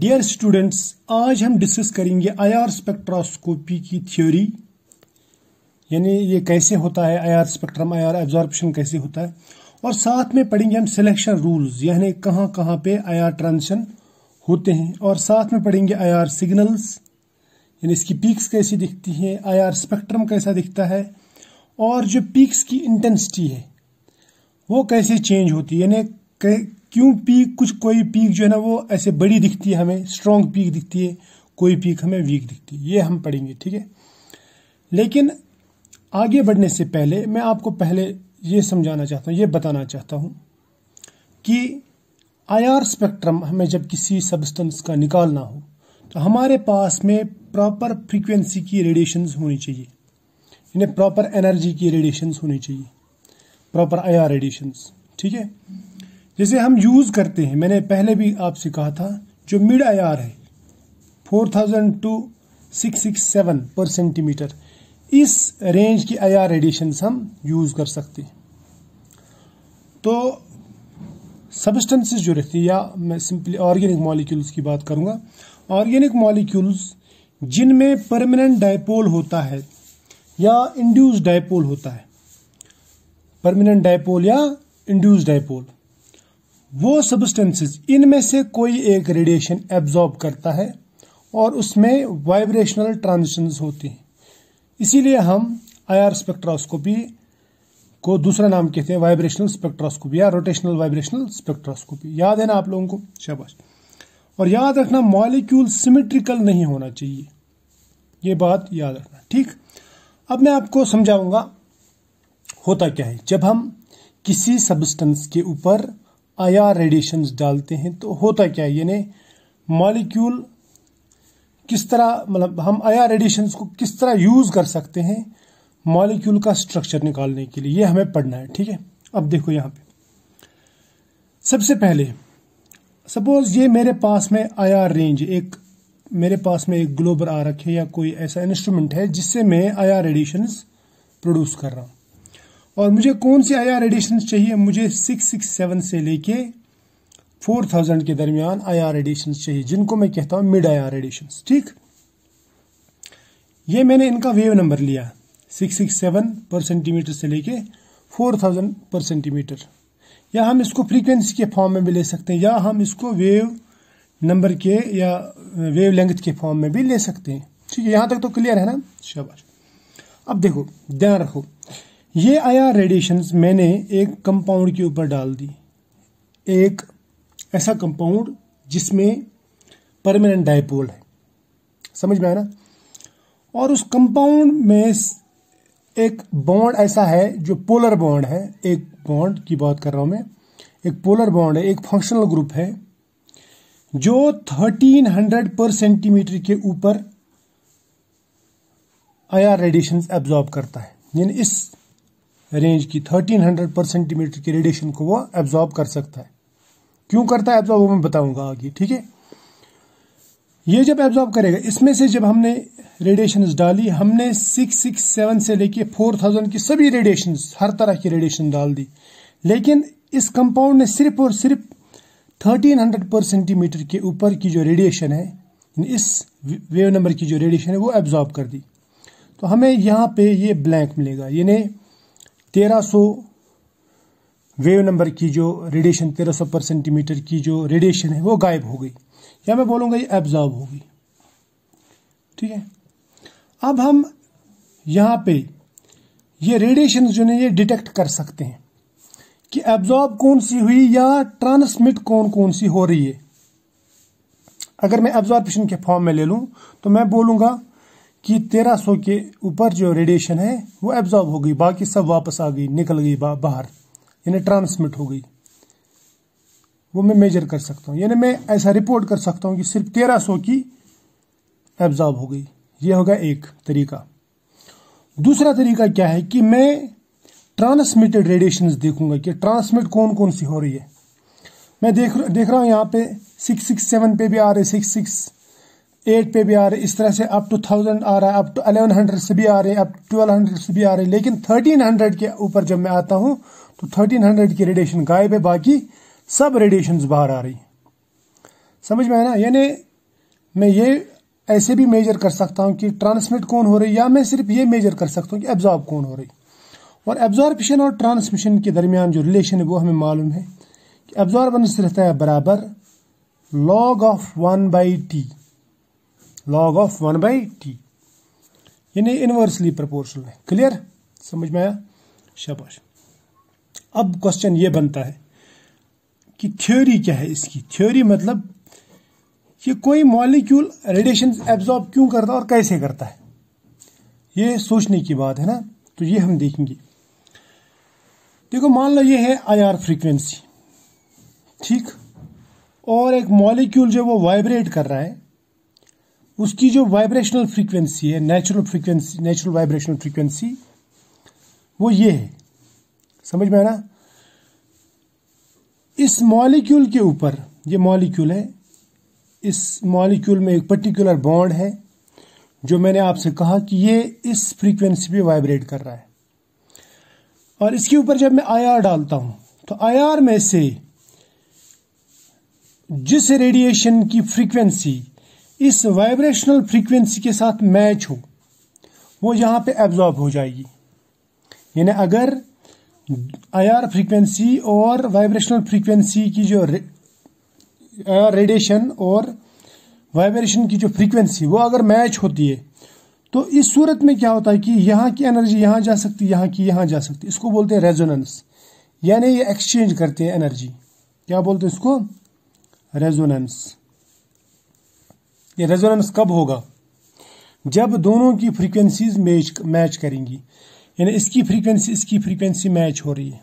dear students आज हम discuss करेंगे आईआर स्पेक्ट्रोस्कोपी की थ्योरी यानी ये कैसे होता है आईआर स्पेक्ट्रम आईआर एब्जॉर्प्शन कैसे होता है और साथ में पढ़ेंगे हम सिलेक्शन रूल्स यानी कहाँ कहाँ पे आईआर ट्रांजिशन होते हैं और साथ में पढ़ेंगे आईआर सिग्नल्स यानी इसकी पीक्स कैसी दिखती हैं आई स्पेक्ट्रम कैसा दिखता है और जो पीक्स की इंटेंसिटी है वो कैसे चेंज होती है यानी क्यों पीक कुछ कोई पीक जो है ना वो ऐसे बड़ी दिखती है हमें स्ट्रॉन्ग पीक दिखती है कोई पीक हमें वीक दिखती है ये हम पढ़ेंगे ठीक है लेकिन आगे बढ़ने से पहले मैं आपको पहले ये समझाना चाहता हूँ ये बताना चाहता हूँ कि आईआर स्पेक्ट्रम हमें जब किसी सब्सटेंस का निकालना हो तो हमारे पास में प्रॉपर फ्रीक्वेंसी की रेडिएशन होनी चाहिए इन्हें प्रॉपर एनर्जी की रेडिएशन होनी चाहिए प्रॉपर आईआर रेडिएशन ठीक है जिसे हम यूज करते हैं मैंने पहले भी आपसे कहा था जो मिड आई आर है four thousand two six six seven per centimetre इस रेंज की आई आर रेडिएशन हम यूज कर सकते हैं तो सबस्टेंसेस जो रहती है या मैं सिंपली ऑर्गेनिक मॉलिक्यूल्स की बात करूंगा ऑर्गेनिक मॉलिक्यूल्स जिनमें परमानेंट डायपोल होता है या इंड्यूस डायपोल होता है परमानेंट डायपोल या इंड्यूस डायपोल वो सब्सटेंसेस इनमें से कोई एक रेडिएशन एब्जॉर्ब करता है और उसमें वाइब्रेशनल ट्रांजिशंस होती हैं इसीलिए हम आईआर स्पेक्ट्रोस्कोपी को दूसरा नाम कहते हैं वाइब्रेशनल स्पेक्ट्रोस्कोपी या रोटेशनल वाइब्रेशनल स्पेक्ट्रोस्कोपी याद है ना आप लोगों को शाबाश और याद रखना मॉलिक्यूल सिमेट्रिकल नहीं होना चाहिए ये बात याद रखना ठीक अब मैं आपको समझाऊंगा होता क्या है जब हम किसी सब्सटेंस के ऊपर आयार रेडिएशन डालते हैं तो होता क्या है यानी मॉलिक्यूल किस तरह मतलब हम आयार रेडिएशन को किस तरह यूज़ कर सकते हैं मॉलिक्यूल का स्ट्रक्चर निकालने के लिए ये हमें पढ़ना है ठीक है अब देखो यहाँ पे सबसे पहले सपोज ये मेरे पास में आयार रेंज एक मेरे पास में एक ग्लोबर आ रखे या कोई ऐसा इंस्ट्रूमेंट है जिससे मैं आयार रेडिएशन प्रोड्यूस कर रहा हूँ और मुझे कौन से आई आर एडिशन चाहिए मुझे सिक्स सिक्स सेवन से लेके फोर थाउजेंड के दरमियान आई आर एडिशन चाहिए जिनको मैं कहता हूँ मिड आई आर एडिशन ठीक ये मैंने इनका वेव नंबर लिया six six seven per centimetre से लेके फोर थाउजेंड पर सेंटीमीटर या हम इसको फ्रीक्वेंसी के फॉर्म में भी ले सकते हैं या हम इसको वेव नंबर के या वेव लेंथ के फॉर्म में भी ले सकते हैं ठीक है यहां तक तो क्लियर है ना शाबाश अब देखो ध्यान रखो ये आया रेडिएशंस मैंने एक कंपाउंड के ऊपर डाल दी एक ऐसा कंपाउंड जिसमें परमानेंट डायपोल है समझ में आया ना और उस कंपाउंड में एक बॉन्ड ऐसा है जो पोलर बॉन्ड है एक बॉन्ड की बात कर रहा हूं मैं एक पोलर बॉन्ड है एक फंक्शनल ग्रुप है जो 1300 पर सेंटीमीटर के ऊपर आया रेडिएशन एब्जॉर्ब करता है यानी इस रेंज की 1300 पर सेंटीमीटर की रेडिएशन को वो एब्जॉर्ब कर सकता है क्यों करता है एब्जॉर्ब वो मैं बताऊंगा आगे ठीक है ये जब एब्जॉर्ब करेगा इसमें से जब हमने रेडिएशन डाली हमने 667 से लेके 4000 की सभी रेडिएशन हर तरह की रेडिएशन डाल दी लेकिन इस कंपाउंड ने सिर्फ और सिर्फ हंड्रेड पर सेंटीमीटर के ऊपर की जो रेडिएशन है इस वेव नंबर की जो रेडिएशन है वो एब्जॉर्ब कर दी तो हमें यहाँ पे ये ब्लैंक मिलेगा यानी 1300 वेव नंबर की जो रेडिएशन 1300 पर सेंटीमीटर की जो रेडिएशन है वो गायब हो गई या मैं बोलूंगा ये एब्जॉर्ब हो गई ठीक है अब हम यहां पे ये रेडिएशन जो है ये डिटेक्ट कर सकते हैं कि एब्जॉर्ब कौन सी हुई या ट्रांसमिट कौन कौन सी हो रही है अगर मैं एब्जॉर्बेशन के फॉर्म में ले लूँ तो मैं बोलूंगा कि 1300 के ऊपर जो रेडिएशन है वो एब्जॉर्ब हो गई बाकी सब वापस आ गई निकल गई बा, बाहर यानी ट्रांसमिट हो गई वो मैं मेजर कर सकता हूँ यानी मैं ऐसा रिपोर्ट कर सकता हूँ कि सिर्फ 1300 की एब्जॉर्ब हो गई ये होगा एक तरीका दूसरा तरीका क्या है कि मैं ट्रांसमिटेड रेडिएशन देखूंगा कि ट्रांसमिट कौन कौन सी हो रही है मैं देख देख रहा हूँ यहाँ पे सिक्स सिक्स सेवन पे भी आ रहे सिक्स सिक्स एट पे भी आ रहे इस तरह से अप टू थाउजेंड आ रहा है अप टू अलेवन हंड्रेड से भी आ रहे अप ट्वेल्व हंड्रेड से भी आ रहे लेकिन थर्टीन हंड्रेड के ऊपर जब मैं आता हूं तो थर्टीन हंड्रेड की रेडिएशन गायब है बाकी सब रेडिएशन बाहर आ रही समझ में आया ना यानी मैं ये ऐसे भी मेजर कर सकता हूं कि ट्रांसमिट कौन हो रही या मैं सिर्फ ये मेजर कर सकता हूं कि एब्जॉर्ब कौन हो रही और एब्जॉर्बेशन और ट्रांसमिशन के दरमियान जो रिलेशन है वो हमें मालूम है कि एब्जॉर्बेंस रहता है बराबर log of one by T log of one by T यानी इन्वर्सली प्रपोर्शनल है क्लियर समझ में आया शाबाश अब क्वेश्चन ये बनता है कि थ्योरी क्या है इसकी थ्योरी मतलब कि कोई मॉलिक्यूल रेडिएशन एब्जॉर्ब क्यों करता है और कैसे करता है ये सोचने की बात है ना तो ये हम देखेंगे देखो मान लो ये है आईआर फ्रीक्वेंसी ठीक और एक मॉलिक्यूल जो वो वाइब्रेट कर रहा है उसकी जो वाइब्रेशनल फ्रीक्वेंसी है natural frequency natural vibrational frequency वो ये है समझ में आना इस मॉलिक्यूल के ऊपर ये मॉलिक्यूल है इस मॉलिक्यूल में एक पर्टिकुलर बॉन्ड है जो मैंने आपसे कहा कि ये इस फ्रीक्वेंसी पे वाइब्रेट कर रहा है और इसके ऊपर जब मैं आई डालता हूं तो आई में से जिस रेडिएशन की फ्रीक्वेंसी इस वाइब्रेशनल फ्रीक्वेंसी के साथ मैच हो वो यहाँ पे एब्जॉर्ब हो जाएगी यानी अगर आईआर फ्रीक्वेंसी और वाइब्रेशनल फ्रीक्वेंसी की जो रेडिएशन और वाइब्रेशन की जो फ्रीक्वेंसी वो अगर मैच होती है तो इस सूरत में क्या होता है कि यहाँ की एनर्जी यहाँ जा सकती है यहाँ की यहाँ जा सकती है इसको बोलते हैं रेजोनेंस यानी ये एक्सचेंज करते हैं एनर्जी क्या बोलते हैं इसको रेजोनेंस ये रेजोनेंस कब होगा जब दोनों की फ्रीक्वेंसीज मैच मैच करेंगी यानी इसकी फ्रीक्वेंसी इसकी फ्रीक्वेंसी मैच हो रही है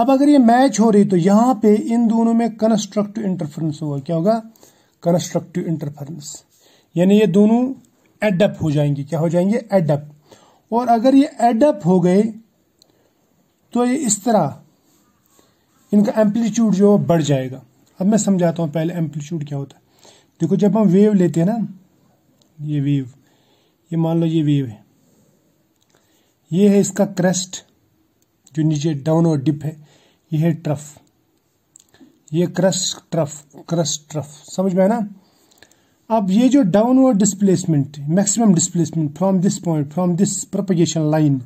अब अगर ये मैच हो रही है तो यहां पे इन दोनों में कंस्ट्रक्टिव इंटरफेरेंस होगा क्या होगा कंस्ट्रक्टिव इंटरफेरेंस यानी ये दोनों एडअप हो जाएंगे क्या हो जाएंगे एडअप और अगर ये एडअप हो गए तो ये इस तरह इनका एम्पलीट्यूड जो बढ़ जाएगा अब मैं समझाता हूं पहले एम्पलीट्यूड क्या होता है देखो जब हम वेव लेते हैं ना ये वेव ये मान लो ये वेव है ये है इसका क्रेस्ट जो नीचे डाउन और डिप है ये है ट्रफ ये क्रस्ट ट्रफ क्रस्ट ट्रफ समझ में है ना अब ये जो downward displacement maximum displacement from this point from this propagation line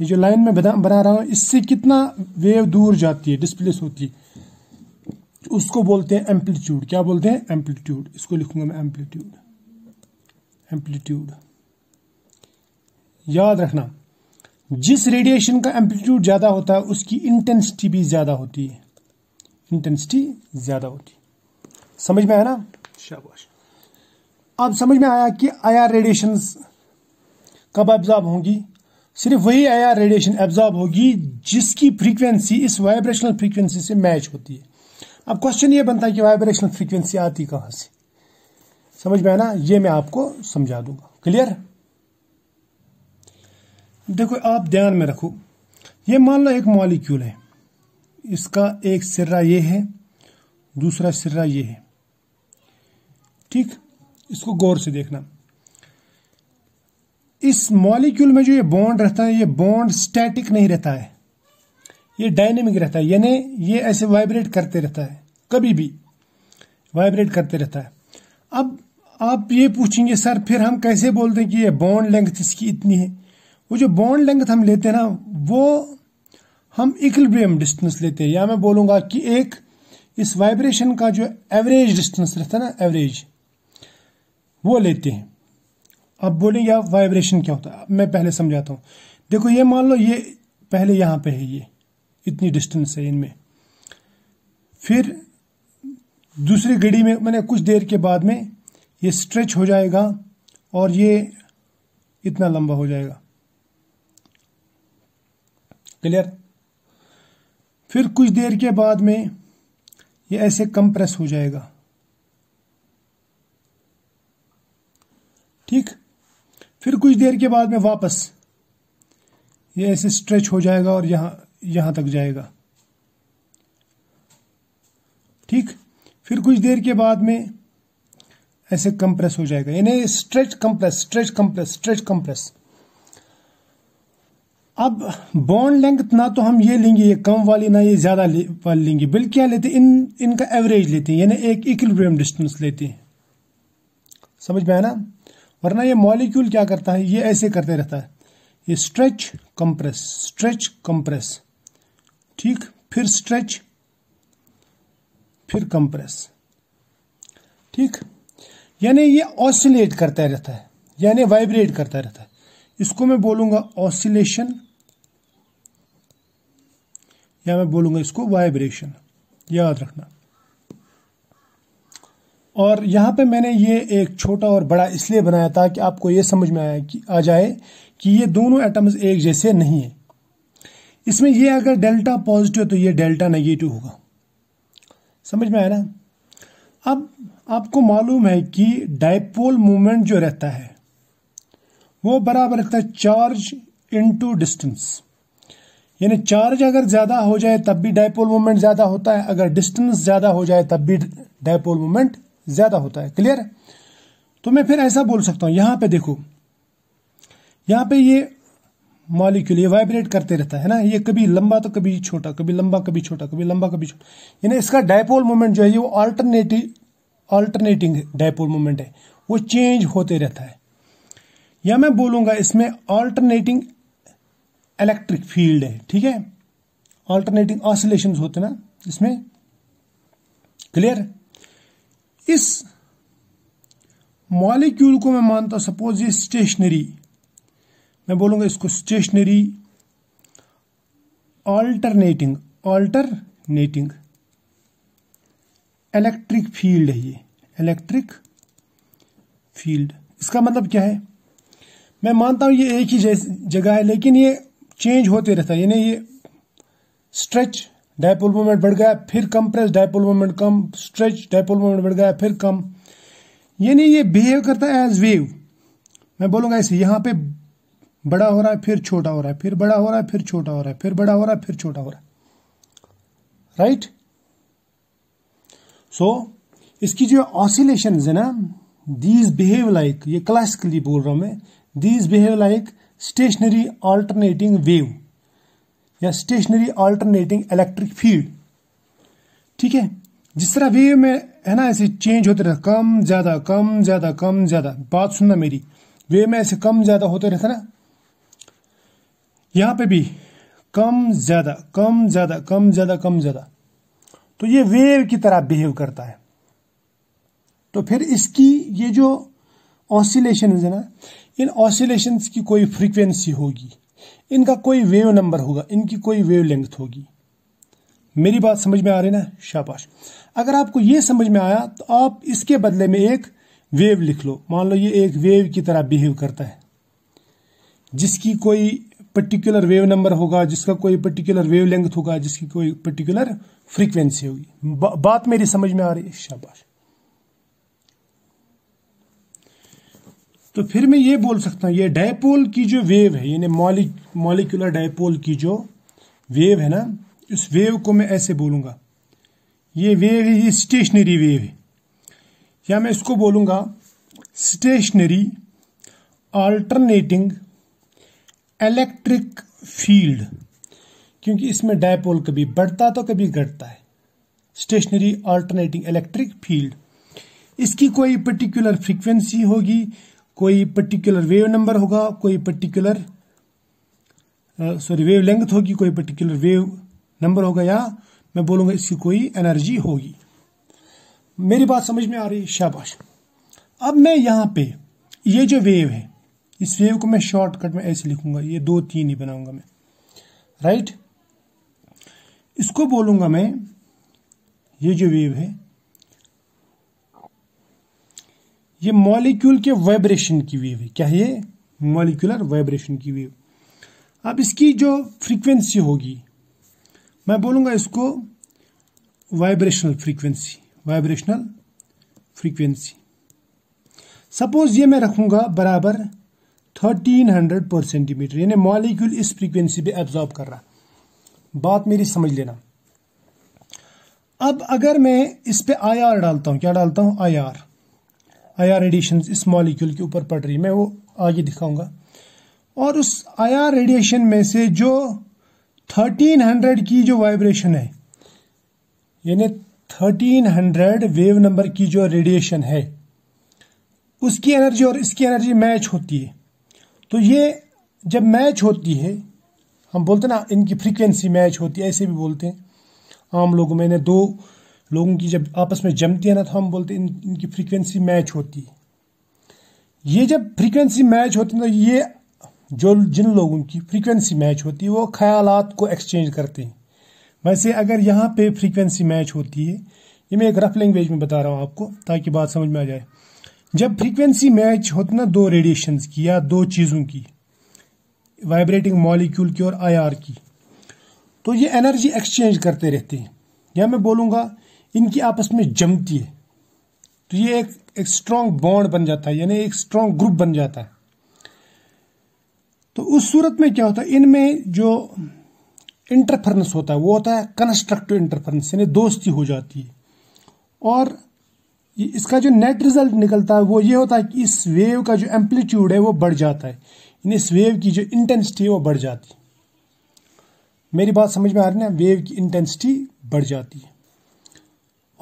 ये जो लाइन में बना, रहा हूँ इससे कितना वेव दूर जाती है डिस्प्लेस होती है उसको बोलते हैं एम्पलीट्यूड क्या बोलते हैं एम्पलीट्यूड इसको लिखूंगा मैं एम्पलीट्यूड एम्पलीट्यूड याद रखना जिस रेडिएशन का एम्पलीट्यूड ज्यादा होता है उसकी इंटेंसिटी भी ज्यादा होती है इंटेंसिटी ज्यादा होती है समझ में आया ना शाबाश अब समझ में आया कि आयर रेडिएशन कब एब्जॉर्ब होंगी सिर्फ वही आयर रेडिएशन एब्जॉर्ब होगी जिसकी फ्रीक्वेंसी इस वाइब्रेशनल फ्रीक्वेंसी से मैच होती है अब क्वेश्चन ये बनता है कि वाइब्रेशनल फ्रीक्वेंसी आती कहां से समझ में आना ये मैं आपको समझा दूंगा क्लियर देखो आप ध्यान में रखो ये मान लो एक मॉलिक्यूल है इसका एक सिर्रा ये है दूसरा सिर्रा ये है ठीक इसको गौर से देखना इस मॉलिक्यूल में जो ये बॉन्ड रहता है ये बॉन्ड स्टैटिक नहीं रहता है ये डायनेमिक रहता है यानी ये ऐसे वाइब्रेट करते रहता है कभी भी वाइब्रेट करते रहता है अब आप ये पूछेंगे सर फिर हम कैसे बोलते हैं कि ये बॉन्ड लेंथ इसकी इतनी है वो जो बॉन्ड लेंथ हम लेते हैं ना वो हम इक्विलिब्रियम डिस्टेंस लेते हैं या मैं बोलूंगा कि एक इस वाइब्रेशन का जो एवरेज डिस्टेंस रहता है ना एवरेज वो लेते हैं अब बोलेंगे आप वाइब्रेशन क्या होता है मैं पहले समझाता हूँ देखो ये मान लो ये पहले यहाँ पे है ये इतनी डिस्टेंस है इनमें फिर दूसरी घड़ी में मैंने कुछ देर के बाद में ये स्ट्रेच हो जाएगा और ये इतना लंबा हो जाएगा क्लियर फिर कुछ देर के बाद में ये ऐसे कंप्रेस हो जाएगा ठीक फिर कुछ देर के बाद में वापस ये ऐसे स्ट्रेच हो जाएगा और यहां यहां तक जाएगा ठीक फिर कुछ देर के बाद में ऐसे कंप्रेस हो जाएगा यानी stretch compress stretch compress stretch compress अब बॉन्ड लेंथ ना तो हम ये लेंगे ये कम वाली ना ये ज्यादा वाली लेंगे बिल क्या लेते इन इनका एवरेज लेते हैं यानी एक इक्विलिब्रियम डिस्टेंस लेते हैं समझ में आया ना वरना ये मॉलिक्यूल क्या करता है ये ऐसे करते रहता है ये स्ट्रेच कंप्रेस स्ट्रेच कंप्रेस ठीक फिर स्ट्रेच फिर कंप्रेस ठीक यानी ये ऑसिलेट करता रहता है यानी वाइब्रेट करता रहता है इसको मैं बोलूंगा ऑसिलेशन या मैं बोलूंगा इसको वाइब्रेशन याद रखना और यहां पे मैंने ये एक छोटा और बड़ा इसलिए बनाया ताकि आपको ये समझ में आया कि आ जाए कि ये दोनों एटम्स एक जैसे नहीं है इसमें ये अगर डेल्टा पॉजिटिव तो ये डेल्टा नेगेटिव होगा समझ में आया ना अब आपको मालूम है कि डायपोल मूवमेंट जो रहता है वो बराबर रहता है चार्ज इनटू डिस्टेंस यानी चार्ज अगर ज्यादा हो जाए तब भी डायपोल मोमेंट ज्यादा होता है अगर डिस्टेंस ज्यादा हो जाए तब भी डायपोल मूवमेंट ज्यादा होता है क्लियर तो मैं फिर ऐसा बोल सकता हूं यहां पे देखो यहां पे ये मॉलिक्यूल ये वाइब्रेट करते रहता है ना ये कभी लंबा तो कभी छोटा कभी लंबा कभी छोटा कभी लंबा कभी छोटा यानी इसका डायपोल मोमेंट जो है ये वो अल्टरनेटिव ऑल्टरनेटिंग डायपोल मोमेंट है वो चेंज होते रहता है या मैं बोलूंगा इसमें ऑल्टरनेटिंग इलेक्ट्रिक फील्ड है ठीक है ऑल्टरनेटिंग ऑसिलेशन होते ना इसमें क्लियर इस मॉलिक्यूल को मैं मानता हूं सपोज ये स्टेशनरी मैं बोलूंगा इसको stationary alternating alternating electric field है ये इलेक्ट्रिक फील्ड इसका मतलब क्या है मैं मानता हूं ये एक ही जगह है लेकिन ये चेंज होते रहता है यानी ये स्ट्रेच डायपोल मोमेंट बढ़ गया फिर कंप्रेस डायपोल मोमेंट कम स्ट्रेच डायपोल मोमेंट बढ़ गया फिर कम यानी ये बिहेव करता है एज वेव मैं बोलूंगा ऐसे यहां पे बड़ा हो रहा है फिर छोटा हो रहा है फिर बड़ा हो रहा है फिर छोटा हो रहा है फिर बड़ा हो रहा है फिर छोटा हो रहा है राइट सो इसकी जो ऑसिलेशन है ना दीज बिहेव लाइक ये क्लासिकली बोल रहा हूं मैं these behave like stationary alternating wave या स्टेशनरी ऑल्टरनेटिंग इलेक्ट्रिक फील्ड ठीक है जिस तरह वेव में है ना ऐसे चेंज होते रहता कम ज्यादा कम ज्यादा कम ज्यादा बात सुनना मेरी वेव में ऐसे कम ज्यादा होते रहता ना यहाँ पे भी कम ज्यादा कम ज्यादा कम ज्यादा कम ज्यादा तो ये वेव की तरह बिहेव करता है तो फिर इसकी ये जो ऑसिलेशन है ना इन ऑसिलेशन की कोई फ्रीक्वेंसी होगी इनका कोई वेव नंबर होगा इनकी कोई वेव लेंथ होगी मेरी बात समझ में आ रही ना शाबाश अगर आपको ये समझ में आया तो आप इसके बदले में एक वेव लिख लो मान लो ये एक वेव की तरह बिहेव करता है जिसकी कोई पर्टिकुलर वेव नंबर होगा जिसका कोई पर्टिकुलर वेव लेंथ होगा जिसकी कोई पर्टिकुलर फ्रीक्वेंसी होगी बा, बात मेरी समझ में आ रही है शाबाश तो फिर मैं ये बोल सकता हूं ये डायपोल की जो वेव है यानी मॉलिकुलर डायपोल की जो वेव है ना इस वेव को मैं ऐसे बोलूंगा ये वेव है ये स्टेशनरी वेव है या मैं इसको बोलूंगा स्टेशनरी अल्टरनेटिंग इलेक्ट्रिक फील्ड क्योंकि इसमें डायपोल कभी बढ़ता तो कभी घटता है स्टेशनरी अल्टरनेटिंग इलेक्ट्रिक फील्ड इसकी कोई पर्टिकुलर फ्रीक्वेंसी होगी कोई पर्टिकुलर वेव नंबर होगा कोई पर्टिकुलर सॉरी वेव लेंथ होगी कोई पर्टिकुलर वेव नंबर होगा या मैं बोलूंगा इसकी कोई एनर्जी होगी मेरी बात समझ में आ रही है शाबाश अब मैं यहां पे ये जो वेव है इस वेव को मैं शॉर्टकट में ऐसे लिखूंगा ये दो तीन ही बनाऊंगा मैं राइट इसको बोलूंगा मैं ये जो वेव है ये मॉलिक्यूल के वाइब्रेशन की वेव है क्या है ये मॉलिक्यूलर वाइब्रेशन की वेव अब इसकी जो फ्रीक्वेंसी होगी मैं बोलूंगा इसको vibrational frequency vibrational frequency suppose ये मैं रखूंगा बराबर थर्टीन हंड्रेड पर सेंटीमीटर यानी मॉलिक्यूल इस फ्रीक्वेंसी पे एब्जॉर्ब कर रहा बात मेरी समझ लेना अब अगर मैं इस पे आई आर डालता हूं क्या डालता हूं I R I R radiation इस मॉलिक्यूल के ऊपर पड़ रही है मैं वो आगे दिखाऊंगा और उस आई आर रेडिएशन में से जो थर्टीन हंड्रेड की जो वाइब्रेशन है यानी थर्टीन हंड्रेड वेव नंबर की जो रेडिएशन है उसकी एनर्जी और इसकी एनर्जी मैच होती है तो ये जब मैच होती है हम बोलते ना इनकी फ्रीक्वेंसी मैच होती है ऐसे भी बोलते हैं आम लोगों में दो लोगों की जब आपस में जमती है ना तो हम बोलते हैं इन, इनकी फ्रीक्वेंसी मैच होती है ये जब फ्रीक्वेंसी मैच होती है ना तो ये जो जिन लोगों की फ्रीक्वेंसी मैच होती है वो ख्याल को एक्सचेंज करते हैं वैसे अगर यहाँ पे फ्रीक्वेंसी मैच होती है ये मैं एक रफ लैंग्वेज में बता रहा हूँ आपको ताकि बात समझ में आ जाए जब फ्रीक्वेंसी मैच होती ना दो रेडिएशन की या दो चीज़ों की वाइब्रेटिंग मॉलिक्यूल की और आईआर की तो ये एनर्जी एक्सचेंज करते रहते हैं या मैं बोलूँगा इनकी आपस में जमती है तो ये एक एक स्ट्रांग बॉन्ड बन जाता है यानी एक स्ट्रांग ग्रुप बन जाता है तो उस सूरत में क्या होता है इनमें जो इंटरफरेंस होता है वो होता है कंस्ट्रक्टिव इंटरफरेंस यानी दोस्ती हो जाती है और इसका जो नेट रिजल्ट निकलता है वो ये होता है कि इस वेव का जो एम्पलीट्यूड है वो बढ़ जाता है इस वेव की जो इंटेंसिटी है वो बढ़ जाती है मेरी बात समझ में आ रही है वेव की इंटेंसिटी बढ़ जाती है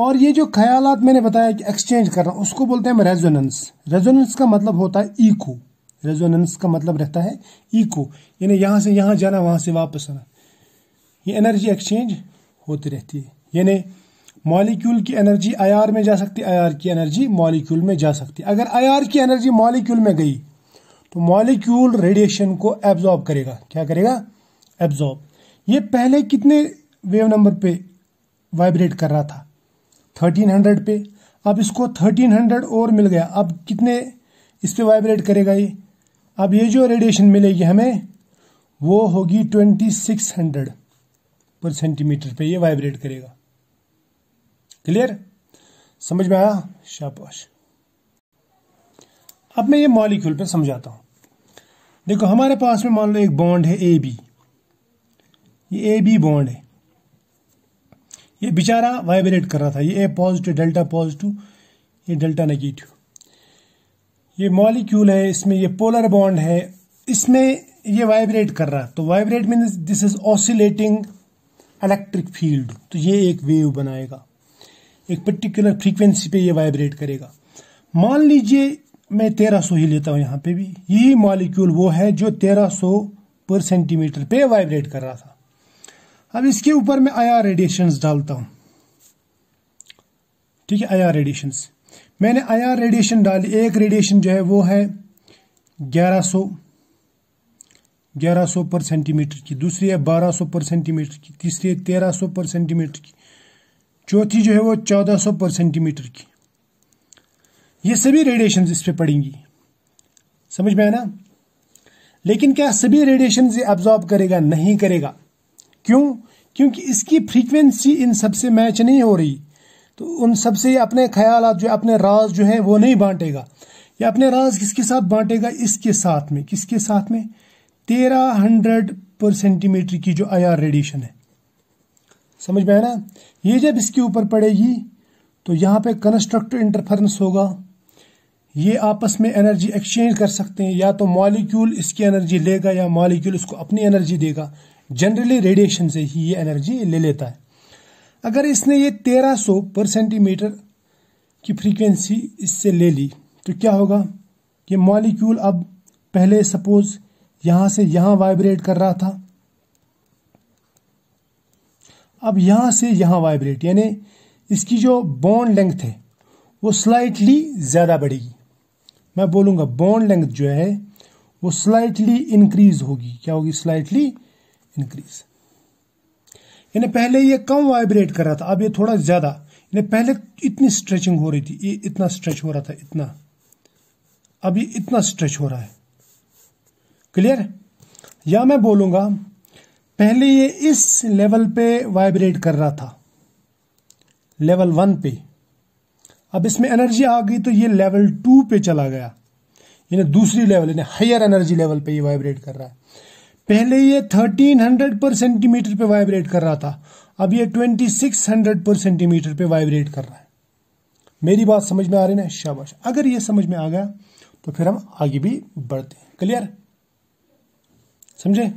और ये जो ख्याल मैंने बताया कि एक्सचेंज करना उसको बोलते हैं हम रेजोनेंस रेजोनेंस का मतलब होता है ईको रेजोनेंस का मतलब रहता है ईको यानी यहाँ से यहाँ जाना वहाँ से वापस आना ये एनर्जी एक्सचेंज होती रहती है यानी मॉलिक्यूल की एनर्जी आयार में जा सकती आयार की एनर्जी मॉलिक्यूल में जा सकती अगर आयार की एनर्जी मॉलिक्यूल में गई तो मॉलिक्यूल रेडिएशन को एब्जॉर्ब करेगा क्या करेगा एब्जॉर्ब ये पहले कितने वेव नंबर पे वाइब्रेट कर रहा था 1300 पे अब इसको 1300 और मिल गया अब कितने इस पे वाइब्रेट करेगा ये अब ये जो रेडिएशन मिलेगी हमें वो होगी 2600 पर सेंटीमीटर पे ये वाइब्रेट करेगा क्लियर समझ में आया शाबाश अब मैं ये मॉलिक्यूल पे समझाता हूं देखो हमारे पास में मान लो एक बॉन्ड है ए बी ये ए बी बॉन्ड है ये बेचारा वाइब्रेट कर रहा था ये ए पॉजिटिव डेल्टा पॉजिटिव ये डेल्टा नेगेटिव ये मॉलिक्यूल है इसमें ये पोलर बॉन्ड है इसमें ये वाइब्रेट कर रहा तो vibrate mean this is oscillating electric field तो ये एक वेव बनाएगा एक पर्टिकुलर फ्रीक्वेंसी पे ये वाइब्रेट करेगा मान लीजिए मैं 1300 ही लेता हूँ यहां पे भी यही मॉलिक्यूल वो है जो 1300 पर सेंटीमीटर पे वाइब्रेट कर रहा था अब इसके ऊपर मैं आया रेडिएशन डालता हूँ ठीक है आया रेडिएशन मैंने आया रेडिएशन डाली एक रेडिएशन जो है वो है 1100 1100 पर सेंटीमीटर की दूसरी है 1200 पर सेंटीमीटर की तीसरी है 1300 पर सेंटीमीटर की चौथी जो है वो चौदह सौ पर सेंटीमीटर की ये सभी रेडिएशन इस पर पड़ेंगी समझ में आना लेकिन क्या सभी रेडिएशन ये ऑब्जॉर्व करेगा नहीं करेगा क्यों क्योंकि इसकी फ्रीक्वेंसी इन सबसे मैच नहीं हो रही तो उन सबसे अपने ख्याल जो अपने राज जो है वो नहीं बांटेगा ये अपने राज किसके साथ बांटेगा इसके साथ में किसके साथ में तेरह हंड्रेड पर सेंटीमीटर की जो आई रेडिएशन है समझ में आया ना ये जब इसके ऊपर पड़ेगी तो यहाँ पे कंस्ट्रक्टिव इंटरफेरेंस होगा ये आपस में एनर्जी एक्सचेंज कर सकते हैं या तो मॉलिक्यूल इसकी एनर्जी लेगा या मॉलिक्यूल इसको अपनी एनर्जी देगा जनरली रेडिएशन से ही ये एनर्जी ले लेता है अगर इसने ये 1300 पर सेंटीमीटर की फ्रीक्वेंसी इससे ले ली तो क्या होगा ये मॉलिक्यूल अब पहले सपोज यहां से यहां वाइब्रेट कर रहा था अब यहां से यहां वाइब्रेट यानी इसकी जो बॉन्ड लेंथ है वो स्लाइटली ज़्यादा बढ़ेगी मैं बोलूंगा बॉन्ड लेंथ जो है वो स्लाइटली इंक्रीज होगी क्या होगी स्लाइटली इंक्रीज यानी पहले ये कम वाइब्रेट कर रहा था अब ये थोड़ा ज़्यादा यानी पहले इतनी स्ट्रेचिंग हो रही थी ये इतना स्ट्रेच हो रहा था इतना अब ये इतना स्ट्रेच हो रहा है क्लियर या मैं बोलूंगा पहले ये इस लेवल पे वाइब्रेट कर रहा था लेवल वन पे अब इसमें एनर्जी आ गई तो ये लेवल टू पे चला गया यानी दूसरी लेवल यानी हायर एनर्जी लेवल पे ये वाइब्रेट कर रहा है पहले ये 1300 पर सेंटीमीटर पे वाइब्रेट कर रहा था अब ये 2600 पर सेंटीमीटर पे वाइब्रेट कर रहा है मेरी बात समझ में आ रही ना शाबाश अगर ये समझ में आ गया तो फिर हम आगे भी बढ़ते हैं क्लियर समझे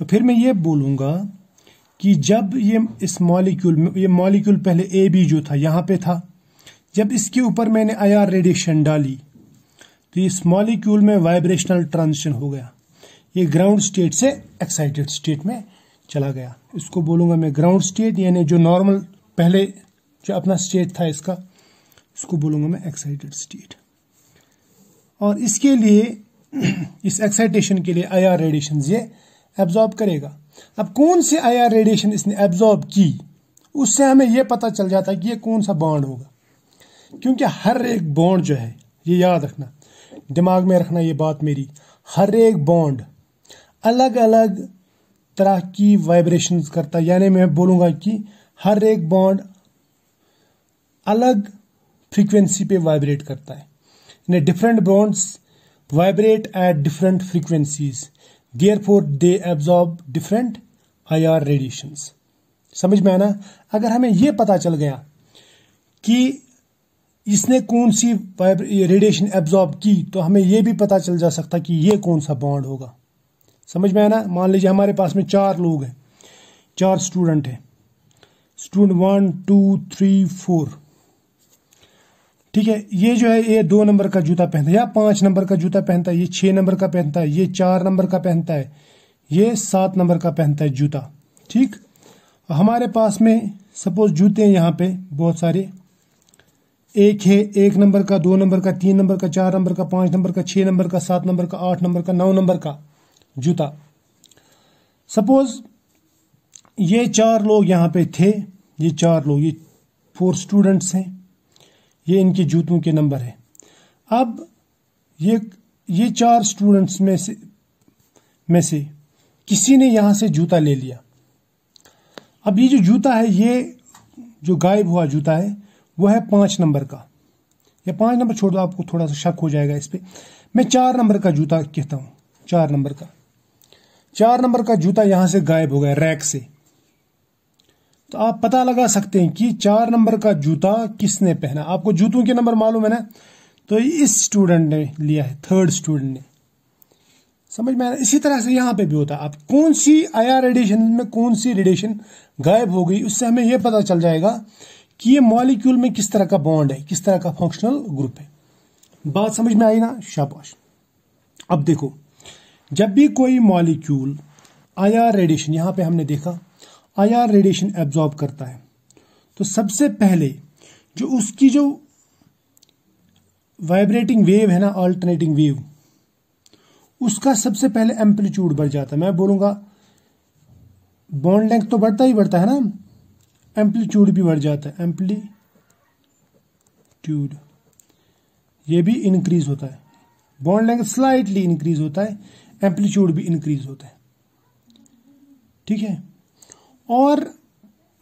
तो फिर मैं ये बोलूँगा कि जब ये इस मॉलिक्यूल ये मॉलिक्यूल पहले ए बी जो था यहाँ पे था जब इसके ऊपर मैंने आई आर रेडिएशन डाली तो इस मॉलिक्यूल में वाइब्रेशनल ट्रांजिशन हो गया ये ग्राउंड स्टेट से एक्साइटेड स्टेट में चला गया इसको बोलूंगा मैं ग्राउंड स्टेट यानी जो नॉर्मल पहले जो अपना स्टेट था इसका इसको बोलूँगा मैं एक्साइटेड स्टेट और इसके लिए इस एक्साइटेशन के लिए आई आर रेडिएशन ये एब्जॉर्ब करेगा अब कौन सी आयर रेडिएशन इसने एब्जॉर्ब की उससे हमें यह पता चल जाता है कि यह कौन सा बॉन्ड होगा क्योंकि हर एक बॉन्ड जो है ये याद रखना दिमाग में रखना यह बात मेरी हर एक बॉन्ड अलग अलग तरह की वाइब्रेशन करता है यानी मैं बोलूंगा कि हर एक बॉन्ड अलग फ्रीक्वेंसी पे वाइब्रेट करता है different bonds vibrate at different frequencies therefore they absorb different IR radiations समझ में आना अगर हमें यह पता चल गया कि इसने कौन सी रेडिएशन एब्जॉर्ब की तो हमें यह भी पता चल जा सकता कि यह कौन सा बॉन्ड होगा समझ में आना मान लीजिए हमारे पास में चार लोग हैं चार स्टूडेंट हैं student one two three four ठीक है ये जो है ये दो नंबर का जूता पहनता है या पांच नंबर का जूता पहनता है ये छह नंबर का पहनता है ये चार नंबर का पहनता है ये सात नंबर का पहनता है जूता ठीक हमारे पास में सपोज जूते हैं यहाँ पे बहुत सारे एक है एक नंबर का दो नंबर का तीन नंबर का चार नंबर का पांच नंबर का छह नंबर का सात नंबर का आठ नंबर का नौ नंबर का जूता सपोज ये चार लोग यहाँ पे थे ये चार लोग ये फोर स्टूडेंट्स हैं ये इनके जूतों के नंबर है अब ये ये चार स्टूडेंट्स में से में से किसी ने यहाँ से जूता ले लिया अब ये जो जूता है ये जो गायब हुआ जूता है वो है पाँच नंबर का या पाँच नंबर छोड़ दो आपको थोड़ा सा शक हो जाएगा इस पर मैं चार नंबर का जूता कहता हूँ चार नंबर का चार नंबर का जूता यहाँ से गायब हो गया रैक से तो आप पता लगा सकते हैं कि चार नंबर का जूता किसने पहना आपको जूतों के नंबर मालूम है ना तो इस स्टूडेंट ने लिया है थर्ड स्टूडेंट ने समझ में आया इसी तरह से यहां पे भी होता है आप कौन सी आया रेडिएशन में कौन सी रेडिएशन गायब हो गई उससे हमें यह पता चल जाएगा कि ये मॉलिक्यूल में किस तरह का बॉन्ड है किस तरह का फंक्शनल ग्रुप है बात समझ में आई ना शाबाश अब देखो जब भी कोई मॉलिक्यूल आया रेडिएशन यहां पे हमने देखा आर रेडिएशन एब्जॉर्ब करता है तो सबसे पहले जो उसकी जो वाइब्रेटिंग वेव है ना अल्टरनेटिंग वेव उसका सबसे पहले एम्पलीट्यूड बढ़ जाता है मैं बोलूंगा बॉन्ड लेंथ तो बढ़ता ही बढ़ता है ना एम्पलीट्यूड भी बढ़ जाता है एम्पलीट्यूड ये भी इंक्रीज होता है बॉन्ड लेंथ स्लाइटली इंक्रीज होता है एम्पलीट्यूड भी इंक्रीज होता है ठीक है और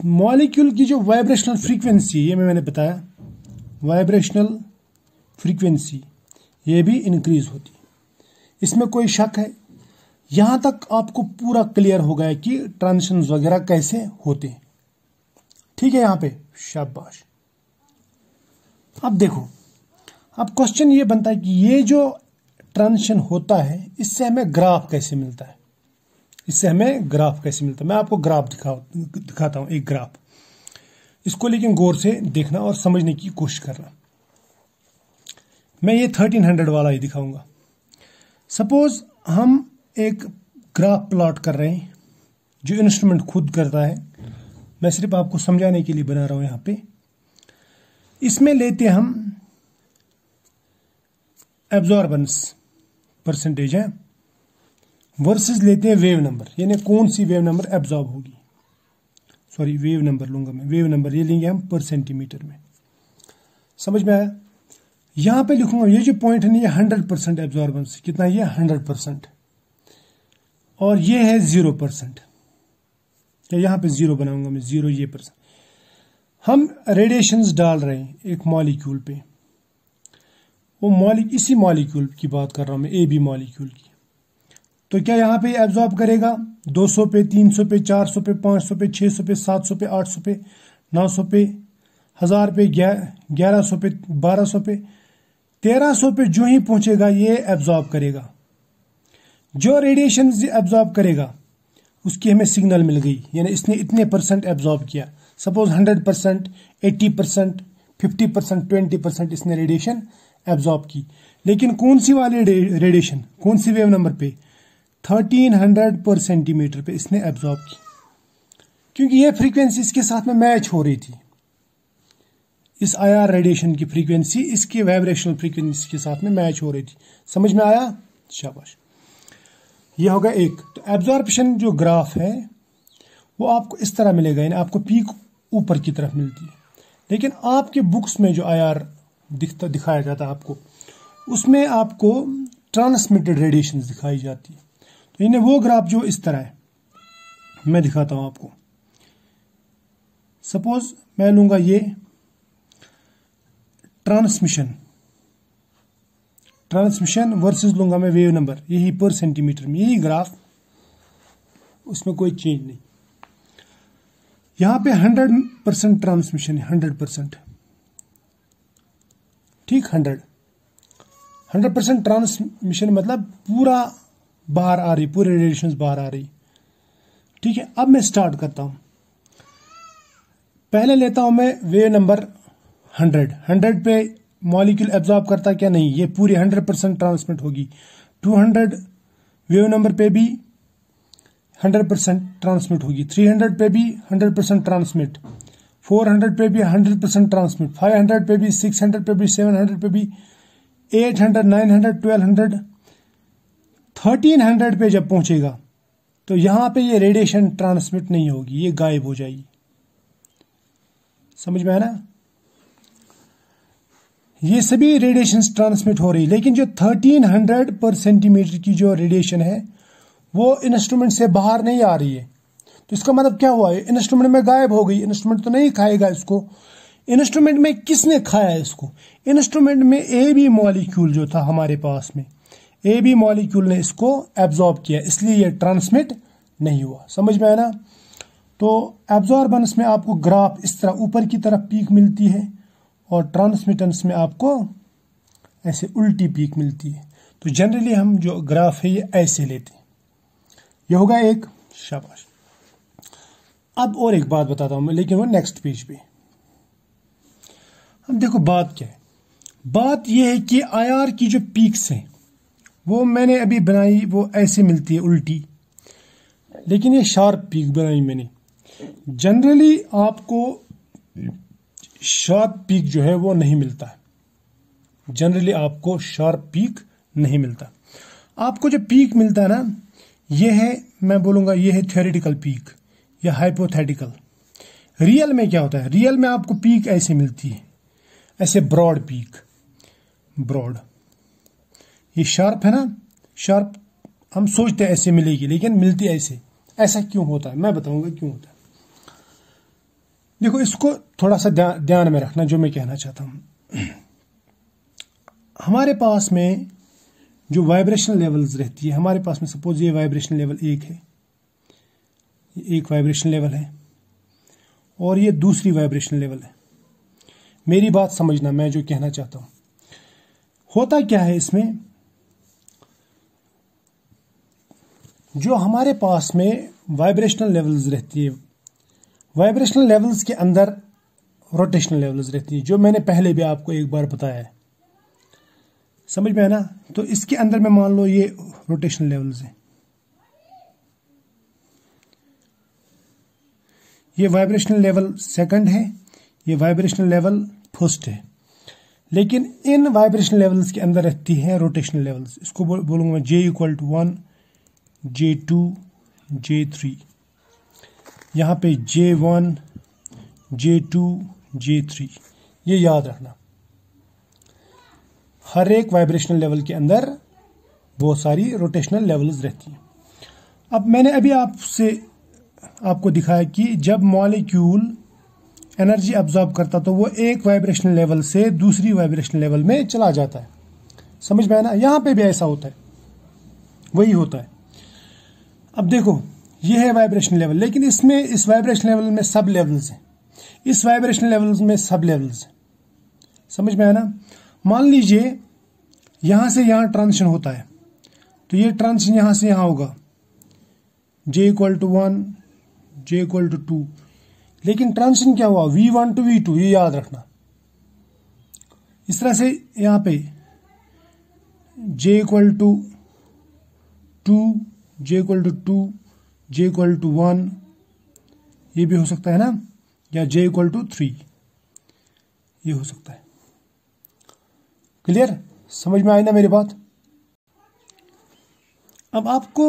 मॉलिक्यूल की जो वाइब्रेशनल फ्रीक्वेंसी ये मैंने बताया वाइब्रेशनल फ्रीक्वेंसी ये भी इंक्रीज होती इसमें कोई शक है यहां तक आपको पूरा क्लियर हो गया कि ट्रांजिशन वगैरह कैसे होते हैं ठीक है यहाँ पे शाबाश अब देखो अब क्वेश्चन ये बनता है कि ये जो ट्रांजिशन होता है इससे हमें ग्राफ कैसे मिलता है इससे हमें ग्राफ कैसे मिलता है मैं आपको ग्राफ दिखा दिखाता हूँ एक ग्राफ इसको लेकिन गौर से देखना और समझने की कोशिश करना मैं ये थर्टीन हंड्रेड वाला ही दिखाऊंगा सपोज हम एक ग्राफ प्लॉट कर रहे हैं जो इंस्ट्रूमेंट खुद करता है मैं सिर्फ आपको समझाने के लिए बना रहा हूँ यहाँ पे इसमें लेते हम एब्जॉर्बेंस परसेंटेज है वर्सेस लेते हैं वेव नंबर यानी कौन सी वेव नंबर एब्जॉर्ब होगी सॉरी वेव नंबर लूंगा मैं वेव नंबर ये लेंगे हम पर सेंटीमीटर में समझ में आया यहां पे लिखूंगा ये जो पॉइंट है ना ये हंड्रेड परसेंट एब्जॉर्बेंस कितना ये हंड्रेड परसेंट और ये है जीरो परसेंट या यहां पे जीरो बनाऊंगा मैं जीरो ये परसेंट हम रेडिएशन डाल रहे हैं एक मॉलिक्यूल पे वो मॉलिक इसी मॉलिक्यूल की बात कर रहा हूं मैं ए बी मॉलिक्यूल की तो क्या यहाँ पे एब्जॉर्ब करेगा 200 पे 300 पे 400 पे 500 पे 600 पे 700 पे 800 पे 900 पे हजार पे ग्यारह सौ पे बारह सौ पे तेरह सौ पे जो ही पहुंचेगा ये एब्जॉर्ब करेगा जो रेडिएशन एब्जॉर्ब करेगा उसकी हमें सिग्नल मिल गई यानी इसने इतने परसेंट एब्जॉर्ब किया suppose hundred percent eighty percent fifty percent twenty percent इसने रेडिएशन एब्जॉर्ब की लेकिन कौन सी वाली रेडिएशन कौन सी वेव नंबर पे थर्टीन हंड्रेड पर सेंटीमीटर पे इसने एब्जॉर्ब की क्योंकि ये फ्रीक्वेंसी इसके साथ में मैच हो रही थी इस आईआर रेडिएशन की फ्रीक्वेंसी इसकी वाइब्रेशनल फ्रीक्वेंसी के साथ में मैच हो रही थी समझ में आया शाबाश ये होगा एक तो एब्जॉर्बेशन जो ग्राफ है वो आपको इस तरह मिलेगा यानी आपको पीक ऊपर की तरफ मिलती है लेकिन आपके बुक्स में जो आई दिखता दिखाया जाता है आपको उसमें आपको ट्रांसमिटेड रेडिएशन दिखाई जाती है तो यानी वो ग्राफ जो इस तरह है मैं दिखाता हूं आपको सपोज मैं लूंगा ये ट्रांसमिशन ट्रांसमिशन वर्सेस लूंगा मैं वेव नंबर यही पर सेंटीमीटर में यही ग्राफ उसमें कोई चेंज नहीं यहां पे 100 परसेंट ट्रांसमिशन है 100 परसेंट ठीक 100 100 परसेंट ट्रांसमिशन मतलब पूरा बाहर आ रही पूरे रेडिएशन बाहर आ रही ठीक है अब मैं स्टार्ट करता हूं पहले लेता हूं मैं वे नंबर हंड्रेड हंड्रेड पे मॉलिक्यूल एब्जॉर्ब करता क्या नहीं ये पूरी हंड्रेड परसेंट ट्रांसमिट होगी टू हंड्रेड वेव नंबर पे भी हंड्रेड परसेंट ट्रांसमिट होगी थ्री हंड्रेड पे भी hundred percent transmit four hundred पे भी hundred percent transmit five hundred पे भी सिक्स हंड्रेड पे भी सेवन हंड्रेड पे भी eight hundred nine hundred twelve hundred thirteen hundred पे जब पहुंचेगा तो यहां पे ये रेडिएशन ट्रांसमिट नहीं होगी ये गायब हो जाएगी समझ में आया ना ये सभी रेडिएशन ट्रांसमिट हो रही लेकिन जो 1300 पर सेंटीमीटर की जो रेडिएशन है वो इंस्ट्रूमेंट से बाहर नहीं आ रही है तो इसका मतलब क्या हुआ है इंस्ट्रूमेंट में गायब हो गई इंस्ट्रूमेंट तो नहीं खाएगा इसको इंस्ट्रूमेंट में किसने खाया इसको इंस्ट्रूमेंट में ए बी मॉलिक्यूल जो था हमारे पास में ए बी मॉलिक्यूल ने इसको एब्जॉर्ब किया इसलिए ये ट्रांसमिट नहीं हुआ समझ में आया ना तो एब्जॉर्बेंस में आपको ग्राफ इस तरह ऊपर की तरफ पीक मिलती है और ट्रांसमिटेंस में आपको ऐसे उल्टी पीक मिलती है तो जनरली हम जो ग्राफ है ये ऐसे लेते हैं ये होगा एक शाबाश अब और एक बात बताता हूँ मैं लेकिन वो नेक्स्ट पेज पे अब देखो बात क्या है बात यह है कि आईआर की जो पीक्स हैं वो मैंने अभी बनाई वो ऐसे मिलती है उल्टी लेकिन ये शार्प पीक बनाई मैंने जनरली आपको शार्प पीक जो है वो नहीं मिलता जनरली आपको शार्प पीक नहीं मिलता आपको जो पीक मिलता है ना ये है मैं बोलूँगा ये है थियोरिटिकल पीक या हाइपोथेटिकल रियल में क्या होता है रियल में आपको पीक ऐसे मिलती है ऐसे ब्रॉड पीक ब्रॉड ये शार्प है ना शार्प हम सोचते ऐसे मिलेगी लेकिन मिलती ऐसे ऐसा क्यों होता है मैं बताऊंगा क्यों होता है देखो इसको थोड़ा सा ध्यान में रखना जो मैं कहना चाहता हूं हमारे पास में जो वाइब्रेशन लेवल्स रहती है हमारे पास में सपोज ये वाइब्रेशन लेवल एक है ये एक वाइब्रेशन लेवल है और ये दूसरी वाइब्रेशन लेवल है मेरी बात समझना मैं जो कहना चाहता हूँ होता क्या है इसमें जो हमारे पास में वाइब्रेशनल लेवल्स रहती है वाइब्रेशनल लेवल्स के अंदर रोटेशनल लेवल्स रहती है जो मैंने पहले भी आपको एक बार बताया है समझ में है ना तो इसके अंदर में मान लो ये रोटेशनल लेवल्स हैं ये वाइब्रेशनल लेवल सेकंड है ये वाइब्रेशनल लेवल फर्स्ट है लेकिन इन वाइब्रेशनल लेवल्स के अंदर रहती है रोटेशनल लेवल्स इसको बोलूंगा J equal to one J two J three यहाँ पे J one J two J three ये याद रखना हर एक वाइब्रेशनल लेवल के अंदर बहुत सारी रोटेशनल लेवल्स रहती हैं अब मैंने अभी आपसे आपको दिखाया कि जब मॉलिक्यूल एनर्जी अब्जॉर्ब करता तो वो एक वाइब्रेशनल लेवल से दूसरी वाइब्रेशनल लेवल में चला जाता है समझ में आया ना यहाँ पे भी ऐसा होता है वही होता है अब देखो ये है वाइब्रेशन लेवल लेकिन इसमें इस वाइब्रेशन लेवल में सब लेवल्स हैं इस वाइब्रेशन लेवल में सब लेवल्स हैं समझ में आया ना मान लीजिए यहां से यहां ट्रांजिशन होता है तो ये ट्रांजिशन यहां से यहां होगा J equal to one J equal to two लेकिन ट्रांजिशन क्या हुआ V one to V two ये याद रखना इस तरह से यहां पे J equal to two J equal to two J equal to one ये भी हो सकता है ना या जे इक्वल टू थ्री ये हो सकता है क्लियर समझ में आई ना मेरी बात अब आपको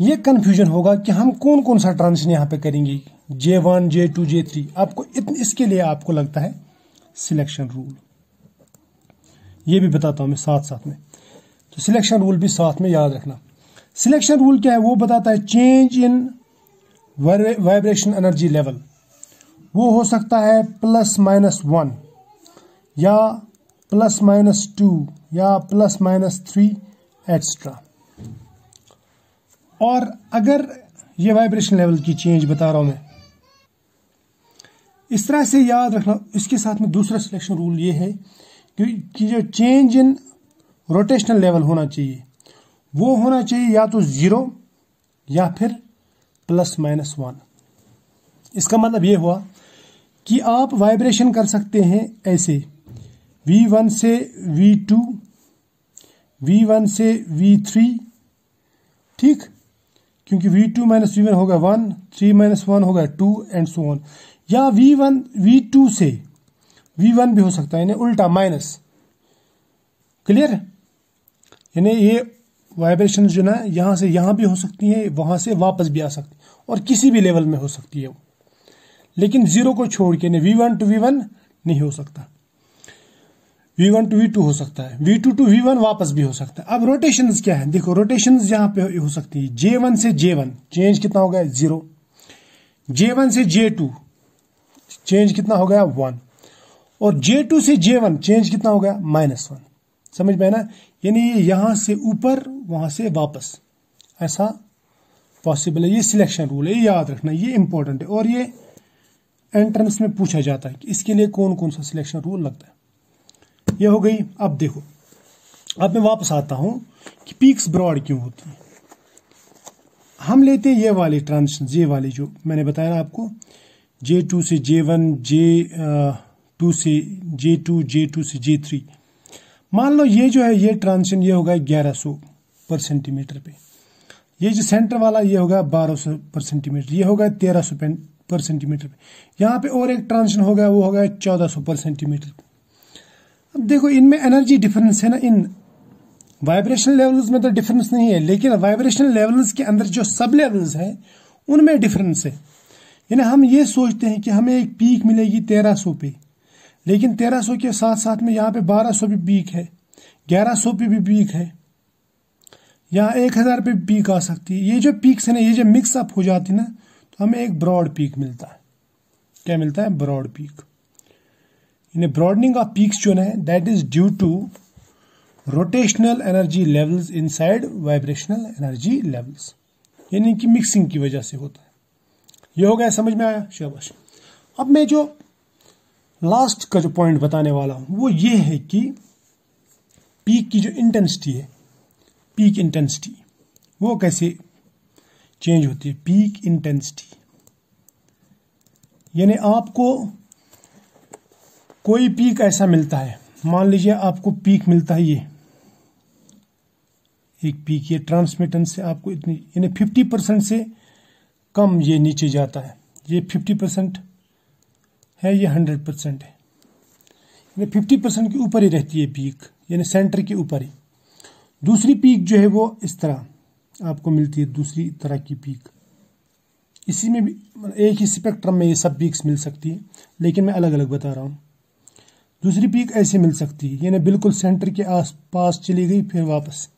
ये कन्फ्यूजन होगा कि हम कौन कौन सा ट्रांजिशन यहाँ पे करेंगे J one J two J three आपको इसके लिए आपको लगता है सिलेक्शन रूल ये भी बताता हूँ मैं साथ साथ में तो सिलेक्शन रूल भी साथ में याद रखना सिलेक्शन रूल क्या है वो बताता है change in vibration energy level वो हो सकता है प्लस माइनस वन या प्लस माइनस टू या प्लस माइनस थ्री एक्स्ट्रा और अगर ये वाइब्रेशन लेवल की चेंज बता रहा हूं मैं इस तरह से याद रखना इसके साथ में दूसरा सिलेक्शन रूल ये है कि जो चेंज इन रोटेशनल लेवल होना चाहिए वो होना चाहिए या तो ज़ीरो या फिर प्लस माइनस वन इसका मतलब ये हुआ कि आप वाइब्रेशन कर सकते हैं ऐसे V1 से V2 V1 से V3 ठीक क्योंकि V2 टू माइनस वी होगा वन थ्री माइनस वन होगा टू एंड सो वन या V1 V2 से V1 भी हो सकता है यानी उल्टा माइनस क्लियर यानी ये वाइब्रेशन जो ना यहाँ से यहाँ भी हो सकती है वहाँ से वापस भी आ सकती है और किसी भी लेवल में हो सकती है वो लेकिन जीरो को छोड़ के V one to V one नहीं हो सकता V one to V two हो सकता है V two to V one वापस भी हो सकता है अब रोटेशन क्या है देखो रोटेशन यहाँ पे हो सकती है जे वन से जे वन चेंज कितना हो गया जीरो जे वन से जे टू चेंज कितना हो गया वन और जे टू से जे वन चेंज कितना हो गया माइनस वन समझ में ना यानी ये यहां से ऊपर वहां से वापस ऐसा पॉसिबल है ये सिलेक्शन रूल है ये याद रखना ये इंपॉर्टेंट है और ये एंट्रेंस में पूछा जाता है कि इसके लिए कौन कौन सा सिलेक्शन रूल लगता है ये हो गई अब देखो अब मैं वापस आता हूं कि पीक्स ब्रॉड क्यों होती है हम लेते हैं ये वाले ट्रांजिशन जे वाले जो मैंने बताया ना आपको जे टू से जे वन जे टू से जे टू जे टू से जे थ्री मान लो ये जो है ये ट्रांजिशन ये होगा ग्यारह सौ पर सेंटीमीटर पे ये जो सेंटर वाला ये होगा बारह सौ पर सेंटीमीटर ये होगा तेरह सौ पर सेंटीमीटर पे यहाँ पे और एक ट्रांजिशन हो गया वो होगा चौदह सौ पर सेंटीमीटर अब देखो इनमें एनर्जी डिफरेंस है ना इन वाइब्रेशन लेवल्स में तो डिफरेंस नहीं है लेकिन वाइब्रेशन लेवल्स के अंदर जो सब लेवल्स है उनमें डिफरेंस है यानी हम ये सोचते हैं कि हमें एक पीक मिलेगी तेरह सौ पे लेकिन तेरह सौ के साथ साथ में यहाँ पे बारह सौ भी बीक है ग्यारह सौ पे भी बीक है यहाँ एक हजार पे पीक आ सकती है ये जो पीक है ना ये मिक्स मिक्सअप हो जाती ना तो हमें एक ब्रॉड पीक मिलता है क्या मिलता है ब्रॉड पीक इन्हें ब्रॉडनिंग ऑफ पीक्स जो है that is due to rotational energy levels side vibrational energy levels यानी कि मिक्सिंग की वजह से होता है ये हो गया समझ में आया शाबाश अब मैं जो लास्ट का जो पॉइंट बताने वाला हूं वो ये है कि पीक की जो इंटेंसिटी है पीक इंटेंसिटी वो कैसे चेंज होती है पीक इंटेंसिटी यानी आपको कोई पीक ऐसा मिलता है मान लीजिए आपको पीक मिलता है ये एक पीक ये ट्रांसमिटेंस से आपको इतनी यानी फिफ्टी परसेंट से कम ये नीचे जाता है ये फिफ्टी परसेंट है ये हंड्रेड परसेंट है यानी फिफ्टी परसेंट के ऊपर ही रहती है पीक यानी सेंटर के ऊपर ही दूसरी पीक जो है वो इस तरह आपको मिलती है दूसरी तरह की पीक इसी में भी मतलब एक ही स्पेक्ट्रम में ये सब पीक्स मिल सकती है लेकिन मैं अलग अलग बता रहा हूँ दूसरी पीक ऐसे मिल सकती है यानी बिल्कुल सेंटर के आस पास चली गई फिर वापस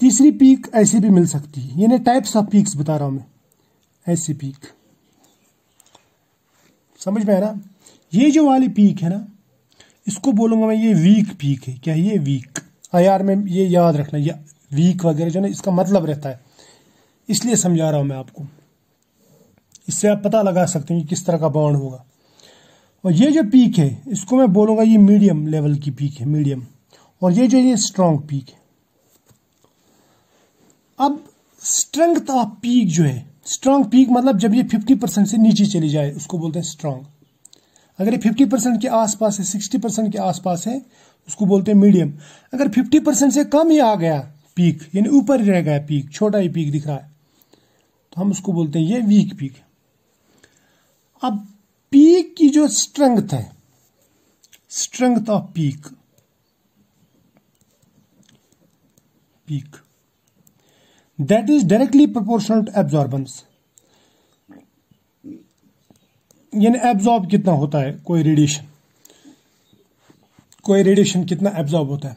तीसरी पीक ऐसी भी मिल सकती है यानी टाइप्स ऑफ पीक्स बता रहा हूँ मैं ऐसी पीक समझ में आ रहा ये जो वाली पीक है ना इसको बोलूंगा मैं ये वीक पीक है क्या ये वीक हाँ यार में ये याद रखना या वीक वगैरह जो ना इसका मतलब रहता है इसलिए समझा रहा हूँ मैं आपको इससे आप पता लगा सकते हैं कि किस तरह का बॉन्ड होगा और ये जो पीक है इसको मैं बोलूंगा ये मीडियम लेवल की पीक है मीडियम और ये जो ये स्ट्रांग पीक है अब स्ट्रेंथ ऑफ पीक जो है स्ट्रांग पीक मतलब जब ये 50 परसेंट से नीचे चली जाए उसको बोलते हैं स्ट्रांग अगर ये 50 परसेंट के आसपास है 60 परसेंट के आसपास है उसको बोलते हैं मीडियम अगर 50 परसेंट से कम ही आ गया पीक यानी ऊपर ही रह गया पीक छोटा ही पीक दिख रहा है तो हम उसको बोलते हैं ये वीक पीक अब पीक की जो स्ट्रेंथ है strength of peak peak that is directly proportional to absorbance यानी एब्जॉर्ब कितना होता है कोई रेडिएशन कोई रेडिएशन कितना एब्जॉर्ब होता है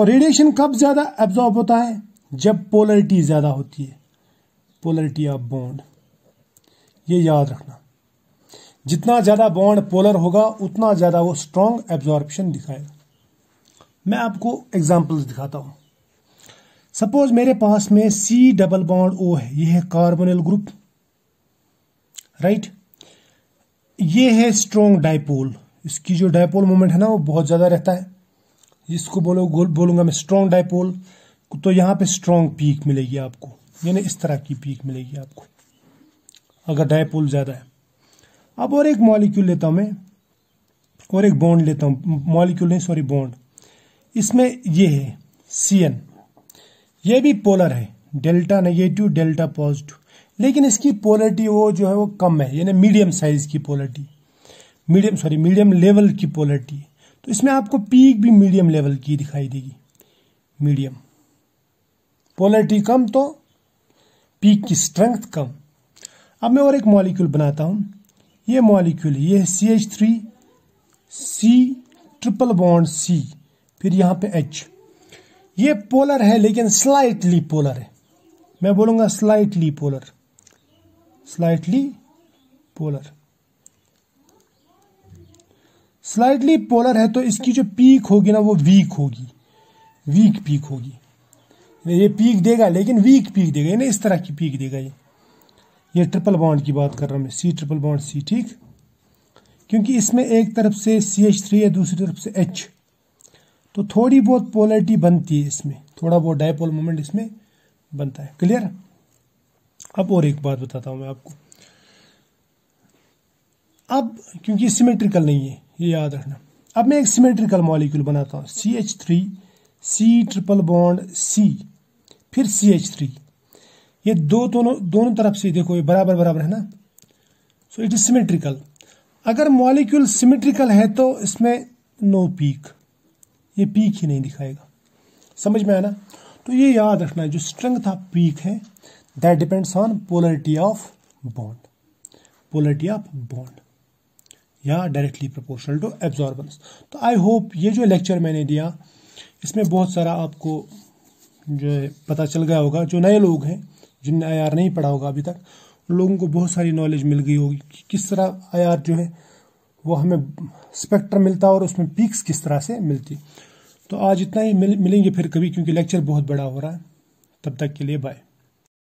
और रेडिएशन कब ज्यादा एब्जॉर्ब होता है जब पोलरिटी ज्यादा होती है पोलरिटी ऑफ बॉन्ड ये याद रखना जितना ज्यादा बॉन्ड पोलर होगा उतना ज्यादा वो स्ट्रांग एब्जॉर्बेशन दिखाएगा मैं आपको एग्जाम्पल्स दिखाता हूं सपोज मेरे पास में सी डबल बॉन्ड ओ है ये है कार्बोनल ग्रुप राइट ये है स्ट्रॉन्ग डायपोल इसकी जो डायपोल मोमेंट है ना वो बहुत ज़्यादा रहता है इसको बोलो बोलूंगा मैं स्ट्रॉन्ग डाइपोल तो यहां पे स्ट्रॉन्ग पीक मिलेगी आपको यानी इस तरह की पीक मिलेगी आपको अगर डायपोल ज़्यादा है अब और एक मॉलिक्यूल लेता हूं मैं और एक बॉन्ड लेता हूँ मॉलिक्यूल नहीं सॉरी बॉन्ड इसमें ये है सी एन ये भी पोलर है डेल्टा नेगेटिव डेल्टा पॉजिटिव लेकिन इसकी पोलरिटी वो जो है वो कम है यानी मीडियम साइज की polarity medium sorry medium level की पोलरिटी तो इसमें आपको पीक भी मीडियम लेवल की दिखाई देगी मीडियम पोलरिटी कम तो पीक की स्ट्रेंथ कम अब मैं और एक मॉलिक्यूल बनाता हूं ये मॉलिक्यूल ये C H three C triple bond C फिर यहां पे एच ये पोलर है लेकिन स्लाइटली पोलर है मैं बोलूंगा slightly polar slightly polar slightly polar है तो इसकी जो पीक होगी ना वो वीक होगी वीक पीक होगी ये पीक देगा लेकिन वीक पीक देगा ना इस तरह की पीक देगा ये ये ट्रिपल बॉन्ड की बात कर रहा हूं मैं सी ट्रिपल बॉन्ड सी ठीक क्योंकि इसमें एक तरफ से सी एच थ्री है दूसरी तरफ से एच तो थोड़ी बहुत पोलरिटी बनती है इसमें थोड़ा बहुत डायपोल मोमेंट इसमें बनता है क्लियर अब और एक बात बताता हूं मैं आपको अब क्योंकि सिमेट्रिकल नहीं है ये याद रखना अब मैं एक सिमेट्रिकल मॉलिक्यूल बनाता हूं C H three C triple bond C फिर सी एच थ्री ये दो दोनों दोनों तरफ से देखो ये बराबर बराबर है ना सो इट इज सिमेट्रिकल अगर मॉलिक्यूल सिमेट्रिकल है तो इसमें नो पीक ये पीक ही नहीं दिखाएगा समझ में आना तो ये याद रखना है जो स्ट्रेंथ ऑफ पीक है that depends on polarity of bond polarity of bond या डायरेक्टली प्रोपोर्शनल टू एब्जॉर्बेंस तो आई होप ये जो लेक्चर मैंने दिया इसमें बहुत सारा आपको जो है पता चल गया होगा जो नए लोग हैं जिनने आई नहीं पढ़ा होगा अभी तक उन लोगों को बहुत सारी नॉलेज मिल गई होगी कि किस तरह आई जो है वो हमें स्पेक्ट्रम मिलता और उसमें पीक्स किस तरह से मिलती तो आज इतना ही मिल, मिलेंगे फिर कभी क्योंकि लेक्चर बहुत बड़ा हो रहा है तब तक के लिए बाय